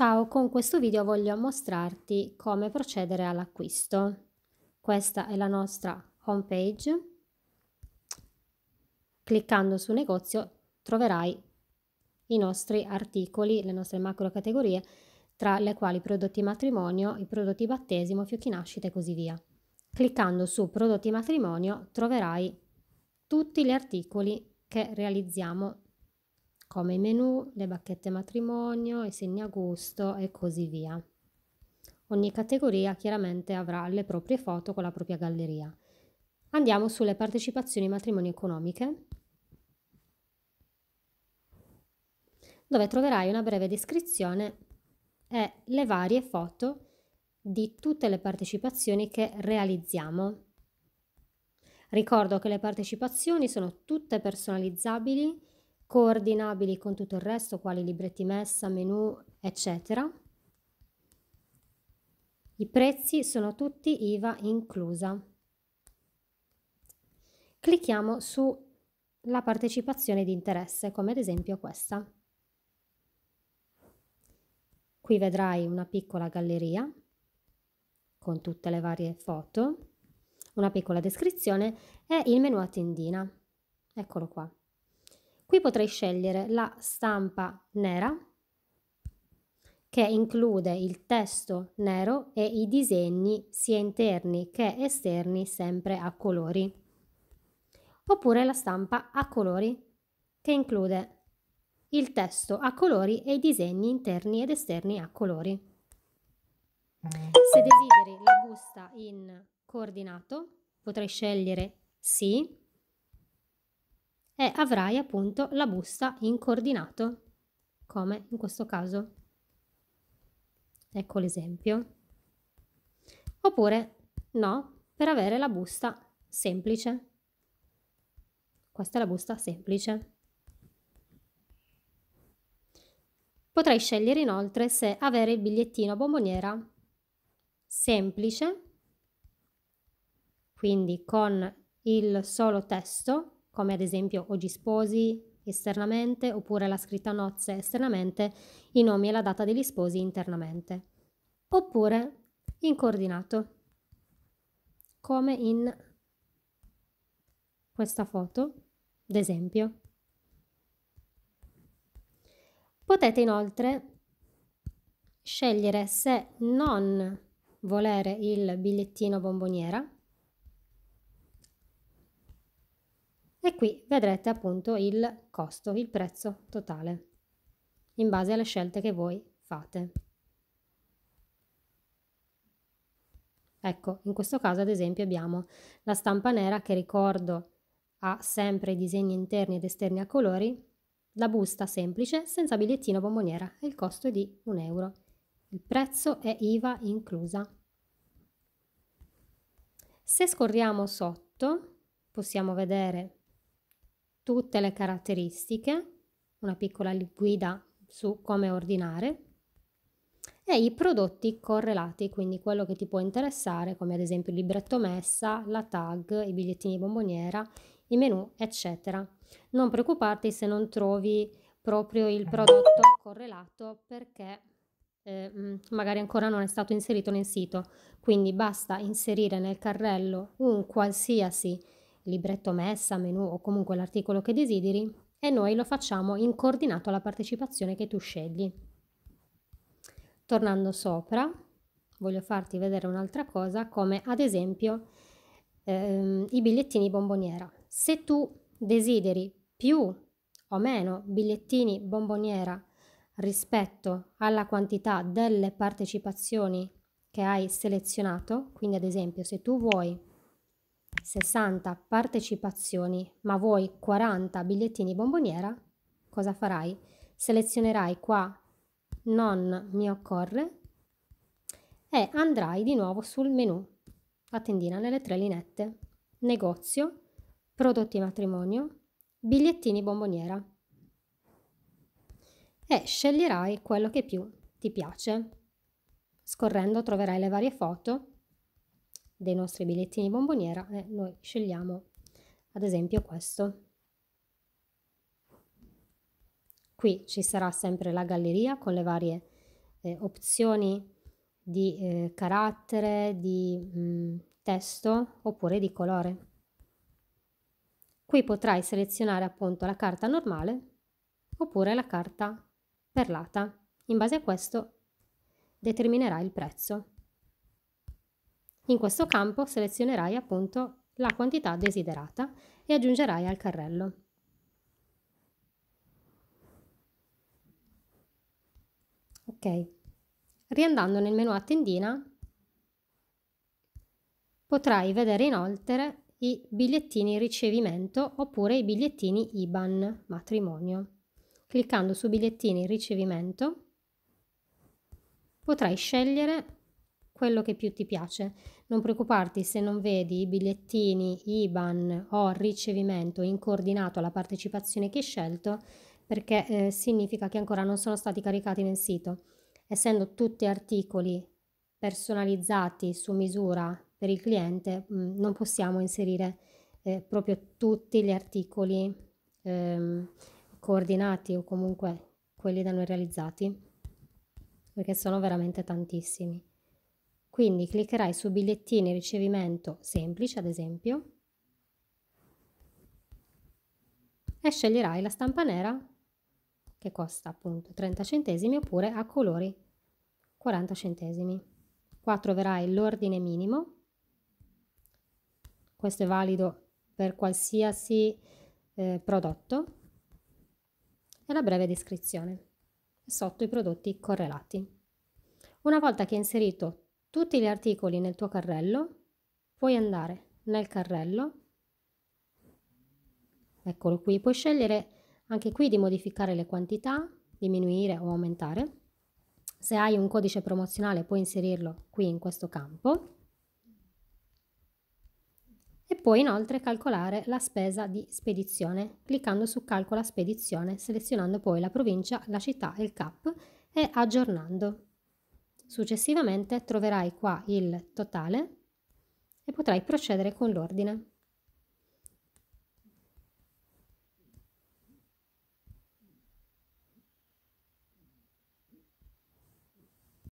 Ciao, con questo video voglio mostrarti come procedere all'acquisto. Questa è la nostra home page. Cliccando su negozio troverai i nostri articoli, le nostre macro categorie, tra le quali prodotti matrimonio, i prodotti battesimo, fiocchi nascita e così via. Cliccando su prodotti matrimonio troverai tutti gli articoli che realizziamo come i menu, le bacchette matrimonio, i segni a gusto e così via. Ogni categoria chiaramente avrà le proprie foto con la propria galleria. Andiamo sulle partecipazioni matrimonio economiche, dove troverai una breve descrizione e le varie foto di tutte le partecipazioni che realizziamo. Ricordo che le partecipazioni sono tutte personalizzabili coordinabili con tutto il resto, quali libretti messa, menu, eccetera. I prezzi sono tutti IVA inclusa. Clicchiamo sulla partecipazione di interesse, come ad esempio questa. Qui vedrai una piccola galleria con tutte le varie foto, una piccola descrizione e il menu a tendina. Eccolo qua. Qui potrei scegliere la stampa nera che include il testo nero e i disegni sia interni che esterni sempre a colori. Oppure la stampa a colori che include il testo a colori e i disegni interni ed esterni a colori. Se desideri la busta in coordinato, potrei scegliere sì e avrai appunto la busta in coordinato, come in questo caso. Ecco l'esempio. Oppure no, per avere la busta semplice. Questa è la busta semplice. Potrai scegliere inoltre se avere il bigliettino a bomboniera semplice, quindi con il solo testo come ad esempio Oggi sposi esternamente oppure la scritta nozze esternamente, i nomi e la data degli sposi internamente. Oppure in coordinato, come in questa foto, d'esempio. Potete inoltre scegliere se non volere il bigliettino bomboniera e qui vedrete appunto il costo, il prezzo totale in base alle scelte che voi fate. Ecco, in questo caso ad esempio abbiamo la stampa nera che ricordo ha sempre i disegni interni ed esterni a colori, la busta semplice senza bigliettino bomboniera e il costo è di 1 euro. Il prezzo è IVA inclusa. Se scorriamo sotto possiamo vedere tutte le caratteristiche, una piccola guida su come ordinare e i prodotti correlati, quindi quello che ti può interessare, come ad esempio il libretto messa, la tag, i bigliettini di bomboniera, i menu, eccetera. Non preoccuparti se non trovi proprio il prodotto correlato perché eh, mm, magari ancora non è stato inserito nel sito, quindi basta inserire nel carrello un qualsiasi libretto messa, menu o comunque l'articolo che desideri e noi lo facciamo in coordinato alla partecipazione che tu scegli. Tornando sopra, voglio farti vedere un'altra cosa come ad esempio ehm, i bigliettini bomboniera. Se tu desideri più o meno bigliettini bomboniera rispetto alla quantità delle partecipazioni che hai selezionato, quindi ad esempio se tu vuoi 60 partecipazioni, ma vuoi 40 bigliettini bomboniera, cosa farai? Selezionerai qua non mi occorre e andrai di nuovo sul menu, la tendina nelle tre linette, negozio, prodotti matrimonio, bigliettini bomboniera e sceglierai quello che più ti piace. Scorrendo troverai le varie foto dei nostri bigliettini bomboniera e noi scegliamo ad esempio questo. Qui ci sarà sempre la galleria con le varie eh, opzioni di eh, carattere, di mh, mm, testo oppure di colore. Qui potrai selezionare appunto la carta normale oppure la carta perlata. In base a questo determinerà il prezzo. In questo campo selezionerai appunto la quantità desiderata e aggiungerai al carrello. Ok, riandando nel menu a tendina potrai vedere inoltre i bigliettini ricevimento oppure i bigliettini IBAN matrimonio. Cliccando su bigliettini ricevimento potrai scegliere quello che più ti piace. Non preoccuparti se non vedi i bigliettini, IBAN o ricevimento in coordinato alla partecipazione che hai scelto, perché eh, significa che ancora non sono stati caricati nel sito. Essendo tutti articoli personalizzati su misura per il cliente, mh, mm, non possiamo inserire eh, proprio tutti gli articoli ehm, coordinati o comunque quelli da noi realizzati, perché sono veramente tantissimi. Quindi cliccherai su bigliettini ricevimento semplice, ad esempio, e sceglierai la stampa nera che costa appunto 30 centesimi oppure a colori 40 centesimi. Qua troverai l'ordine minimo, questo è valido per qualsiasi eh, prodotto, e la breve descrizione sotto i prodotti correlati. Una volta che hai inserito tutti gli articoli nel tuo carrello, puoi andare nel carrello, eccolo qui, puoi scegliere anche qui di modificare le quantità, diminuire o aumentare. Se hai un codice promozionale puoi inserirlo qui in questo campo e puoi inoltre calcolare la spesa di spedizione cliccando su calcola spedizione, selezionando poi la provincia, la città e il CAP e aggiornando. Successivamente troverai qua il totale e potrai procedere con l'ordine.